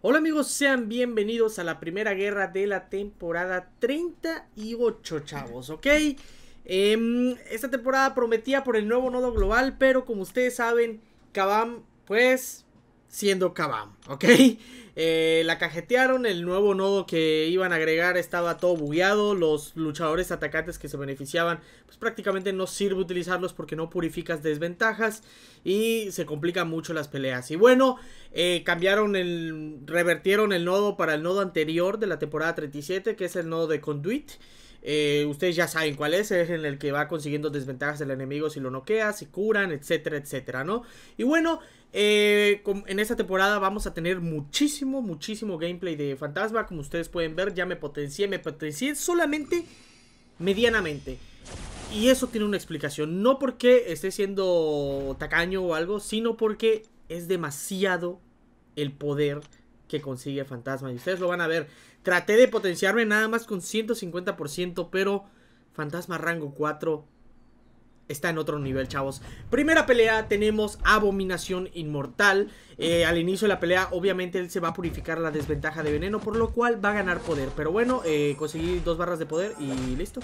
Hola amigos, sean bienvenidos a la primera guerra de la temporada 38, chavos, ¿ok? Em, esta temporada prometía por el nuevo nodo global, pero como ustedes saben, Kabam, pues, siendo Kabam, ¿ok? Eh, la cajetearon, el nuevo nodo que iban a agregar estaba todo bugueado, los luchadores atacantes que se beneficiaban, pues prácticamente no sirve utilizarlos porque no purificas desventajas y se complican mucho las peleas. Y bueno, eh, cambiaron el, revertieron el nodo para el nodo anterior de la temporada 37, que es el nodo de Conduit. Eh, ustedes ya saben cuál es, es en el que va consiguiendo desventajas del enemigo si lo noquea, si curan, etcétera, etcétera, ¿no? Y bueno, eh, en esta temporada vamos a tener muchísimo, muchísimo gameplay de Fantasma. Como ustedes pueden ver, ya me potencié, me potencié solamente medianamente. Y eso tiene una explicación, no porque esté siendo tacaño o algo, sino porque es demasiado el poder que consigue Fantasma. Y ustedes lo van a ver. Traté de potenciarme nada más con 150%, pero Fantasma rango 4 está en otro nivel, chavos. Primera pelea tenemos Abominación Inmortal. Eh, al inicio de la pelea, obviamente, él se va a purificar la desventaja de veneno, por lo cual va a ganar poder. Pero bueno, eh, conseguí dos barras de poder y listo.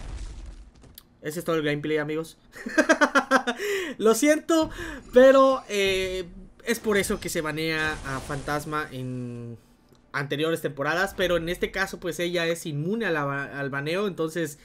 Ese es todo el gameplay, amigos. Lo siento, pero eh, es por eso que se banea a Fantasma en anteriores temporadas, pero en este caso pues ella es inmune al baneo, entonces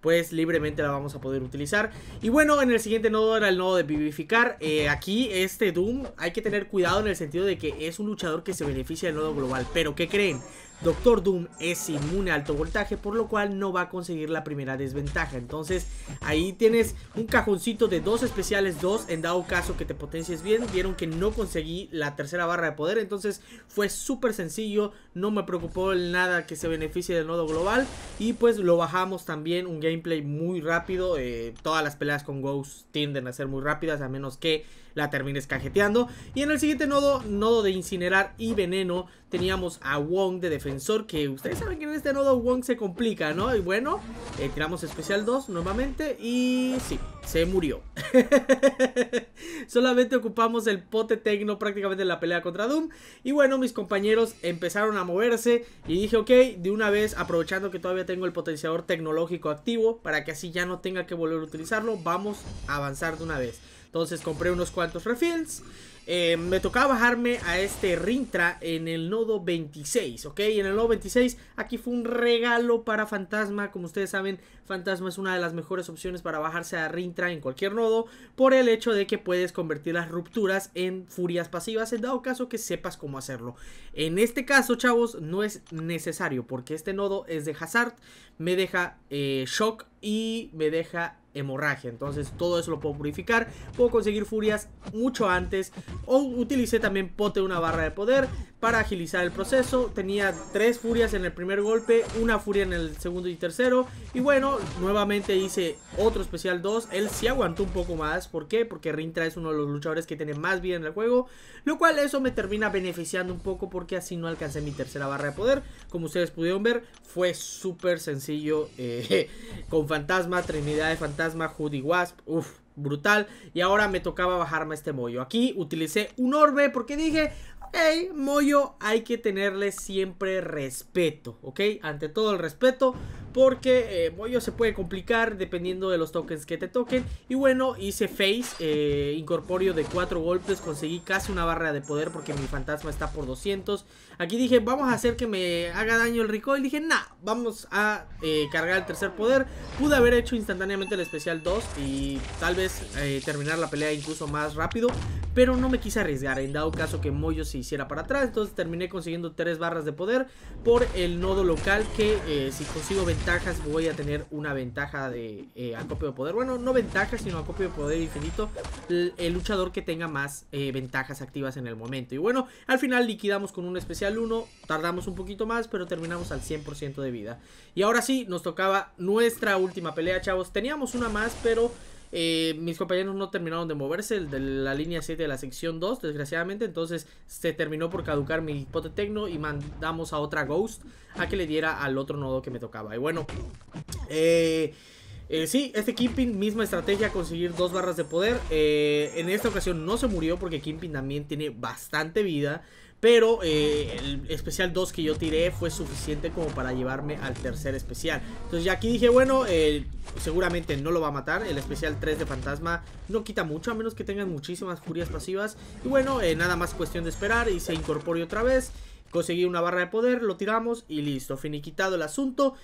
pues libremente la vamos a poder utilizar. Y bueno, en el siguiente nodo era el nodo de vivificar. Eh, aquí este Doom hay que tener cuidado en el sentido de que es un luchador que se beneficia del nodo global, pero ¿qué creen? Doctor Doom es inmune a alto voltaje, por lo cual no va a conseguir la primera desventaja. Entonces ahí tienes un cajoncito de dos especiales, dos en dado caso que te potencies bien. Vieron que no conseguí la tercera barra de poder, entonces fue súper sencillo, no me preocupó nada que se beneficie del nodo global. Y pues lo bajamos también, un gameplay muy rápido, eh, todas las peleas con Ghost tienden a ser muy rápidas, a menos que la termines cajeteando. Y en el siguiente nodo, nodo de incinerar y veneno, Teníamos a Wong de defensor, que ustedes saben que en este nodo Wong se complica, ¿no? Y bueno, eh, tiramos especial 2 nuevamente y sí, se murió. Solamente ocupamos el pote tecno prácticamente en la pelea contra Doom. Y bueno, mis compañeros empezaron a moverse y dije, ok, de una vez, aprovechando que todavía tengo el potenciador tecnológico activo, para que así ya no tenga que volver a utilizarlo, vamos a avanzar de una vez. Entonces compré unos cuantos refills. Eh, me tocaba bajarme a este Rintra en el nodo 26, ¿ok? En el nodo 26, aquí fue un regalo para Fantasma. Como ustedes saben, Fantasma es una de las mejores opciones para bajarse a Rintra entra en cualquier nodo por el hecho de que puedes convertir las rupturas en furias pasivas en dado caso que sepas cómo hacerlo. En este caso, chavos, no es necesario porque este nodo es de Hazard, me deja eh, Shock y me deja hemorragia. Entonces todo eso lo puedo purificar. Puedo conseguir furias mucho antes. O utilicé también pote una barra de poder para agilizar el proceso. Tenía tres furias en el primer golpe, una furia en el segundo y tercero. Y bueno, nuevamente hice otro especial 2. Él sí aguantó un poco más. ¿Por qué? Porque Rintra es uno de los luchadores que tiene más vida en el juego. Lo cual eso me termina beneficiando un poco porque así no alcancé mi tercera barra de poder. Como ustedes pudieron ver, fue súper sencillo. Eh, con fantasma, trinidad de fantasma fantasma Hoodie Wasp. Uf, brutal. Y ahora me tocaba bajarme este mollo. Aquí utilicé un orbe porque dije, hey, Moyo, hay que tenerle siempre respeto, ¿ok? Ante todo el respeto, porque eh, Moyo se puede complicar dependiendo de los tokens que te toquen. Y bueno, hice Face, eh, incorporio de 4 golpes, conseguí casi una barra de poder porque mi fantasma está por 200. Aquí dije, vamos a hacer que me haga daño el recoil. Dije, nah, vamos a eh, cargar el tercer poder. Pude haber hecho instantáneamente el especial 2 y tal vez terminar la pelea incluso más rápido pero no me quise arriesgar en dado caso que Moyo se hiciera para atrás. Entonces terminé consiguiendo 3 barras de poder por el nodo local que eh, si consigo ventajas voy a tener una ventaja de eh, acopio de poder. Bueno, no ventajas, sino acopio de poder infinito. El, luchador que tenga más eh, ventajas activas en el momento. Y bueno, al final liquidamos con un especial 1. Tardamos un poquito más, pero terminamos al 100% de vida. Y ahora sí, nos tocaba nuestra última pelea, chavos. Teníamos una más, pero... Eh, mis compañeros no terminaron de moverse, el de la línea 7 de la sección 2, desgraciadamente. Entonces se terminó por caducar mi hipotecno y mandamos a otra Ghost a que le diera al otro nodo que me tocaba. Y bueno, eh, eh, sí, este Kimpin, misma estrategia, conseguir dos barras de poder. en esta ocasión no se murió porque Kimpin también tiene bastante vida. Pero eh, el especial 2 que yo tiré fue suficiente como para llevarme al tercer especial. Entonces ya aquí dije, bueno, eh, seguramente no lo va a matar. El especial 3 de fantasma no quita mucho, a menos que tengan muchísimas furias pasivas. Y bueno, eh, nada más cuestión de esperar y se incorpore otra vez. Conseguí una barra de poder, lo tiramos y listo, finiquitado el asunto.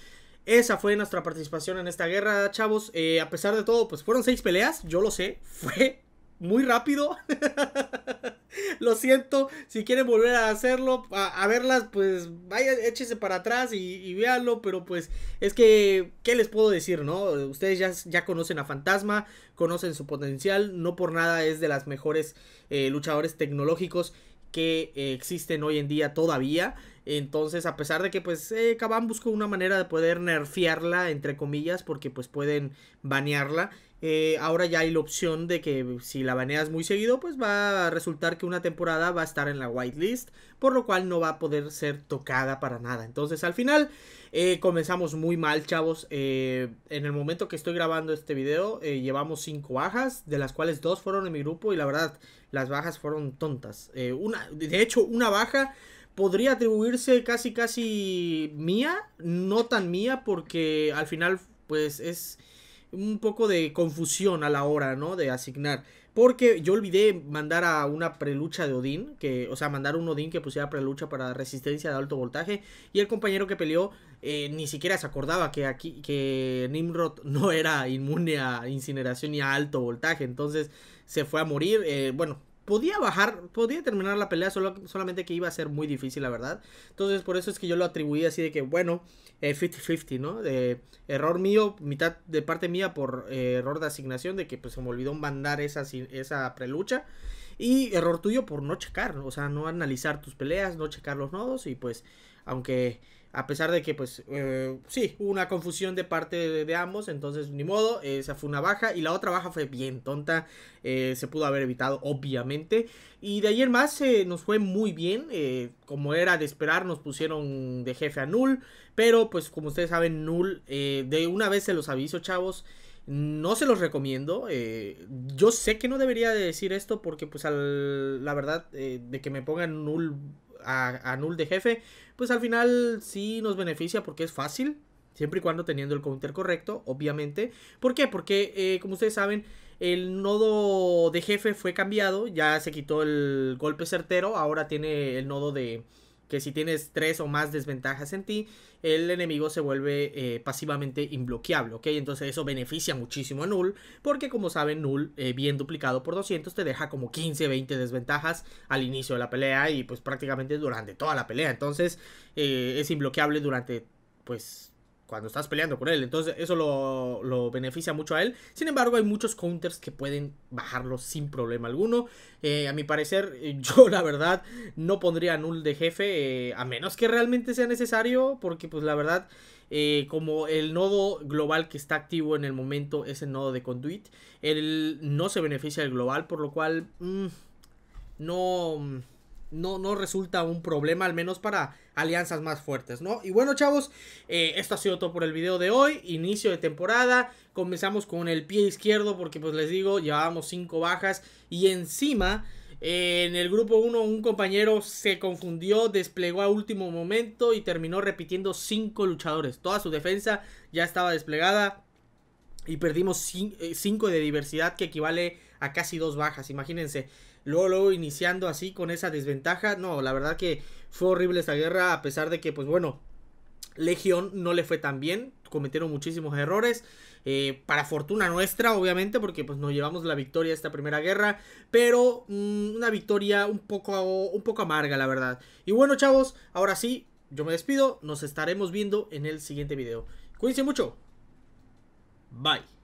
Esa fue nuestra participación en esta guerra, chavos. a pesar de todo, pues fueron seis peleas, yo lo sé. Fue muy rápido. Lo siento, si quieren volver a hacerlo, a, verlas, pues vaya, échese para atrás y, véanlo, pero pues es que, ¿qué les puedo decir, no? Ustedes ya, ya conocen a Fantasma, conocen su potencial, no por nada es de las mejores eh, luchadores tecnológicos que eh, existen hoy en día todavía. Entonces, a pesar de que pues eh, buscó una manera de poder nerfearla, entre comillas, porque pues pueden banearla. Eh, ahora ya hay la opción de que si la baneas muy seguido, pues va a resultar que una temporada va a estar en la whitelist, por lo cual no va a poder ser tocada para nada. Entonces al final eh, comenzamos muy mal, chavos. Eh, en el momento que estoy grabando este video, llevamos 5 bajas, de las cuales 2 fueron en mi grupo y la verdad, las bajas fueron tontas. una, de hecho, una baja podría atribuirse casi casi mía, no tan mía, porque al final pues es un poco de confusión a la hora, ¿no? De asignar. Porque yo olvidé mandar a una prelucha de Odín, que, o sea, mandar un Odín que pusiera prelucha para resistencia de alto voltaje. Y el compañero que peleó eh, ni siquiera se acordaba que aquí que Nimrod no era inmune a incineración y a alto voltaje. Entonces se fue a morir. Eh, bueno, podía bajar, podía terminar la pelea, solamente que iba a ser muy difícil, la verdad. Entonces, por eso es que yo lo atribuí así de que, bueno, 50-50, eh, ¿no? De error mío, mitad de parte mía por eh, error de asignación, de que pues se me olvidó mandar esa, esa prelucha. Y error tuyo por no checar, o sea, no analizar tus peleas, no checar los nodos y pues, aunque a pesar de que, pues, eh, sí, hubo una confusión de parte de, ambos, entonces ni modo, esa fue una baja y la otra baja fue bien tonta, eh, se pudo haber evitado, obviamente. Y de ayer más eh, nos fue muy bien, como era de esperar, nos pusieron de jefe a Null, pero pues como ustedes saben, Null, de una vez se los aviso, chavos. No se los recomiendo. yo sé que no debería de decir esto porque, pues, la verdad, de que me pongan null a, Null de jefe, pues al final sí nos beneficia porque es fácil, siempre y cuando teniendo el counter correcto, obviamente. ¿Por qué? Porque, eh, como ustedes saben, el nodo de jefe fue cambiado, ya se quitó el golpe certero, ahora tiene el nodo de que si tienes tres o más desventajas en ti, el enemigo se vuelve eh, pasivamente imbloqueable, ¿ok? Entonces eso beneficia muchísimo a Null, porque como saben, Null eh, bien duplicado por 200 te deja como 15, 20 desventajas al inicio de la pelea y pues prácticamente durante toda la pelea. Entonces eh, es imbloqueable durante pues cuando estás peleando con él. Entonces eso lo, beneficia mucho a él. Sin embargo, hay muchos counters que pueden bajarlo sin problema alguno. Eh, a mi parecer, eh, yo la verdad no pondría null de jefe, eh, a menos que realmente sea necesario, porque pues la verdad... como el nodo global que está activo en el momento es el nodo de Conduit, él no se beneficia del global, por lo cual mm, no... Mm, no, no resulta un problema, al menos para alianzas más fuertes, ¿no? Y bueno, chavos, eh, esto ha sido todo por el video de hoy, inicio de temporada, comenzamos con el pie izquierdo porque pues les digo, llevábamos 5 bajas y encima... Eh, en el grupo 1 un compañero se confundió, desplegó a último momento y terminó repitiendo 5 luchadores. Toda su defensa ya estaba desplegada y perdimos 5 eh, de diversidad que equivale a casi 2 bajas, imagínense luego, luego iniciando así con esa desventaja. No, la verdad que fue horrible esta guerra, a pesar de que, pues bueno, Legión no le fue tan bien, cometieron muchísimos errores. Eh, para fortuna nuestra, obviamente, porque pues nos llevamos la victoria de esta primera guerra, pero mm, una victoria un poco, un poco amarga, la verdad. Y bueno, chavos, ahora sí, yo me despido, nos estaremos viendo en el siguiente video. Cuídense mucho. Bye.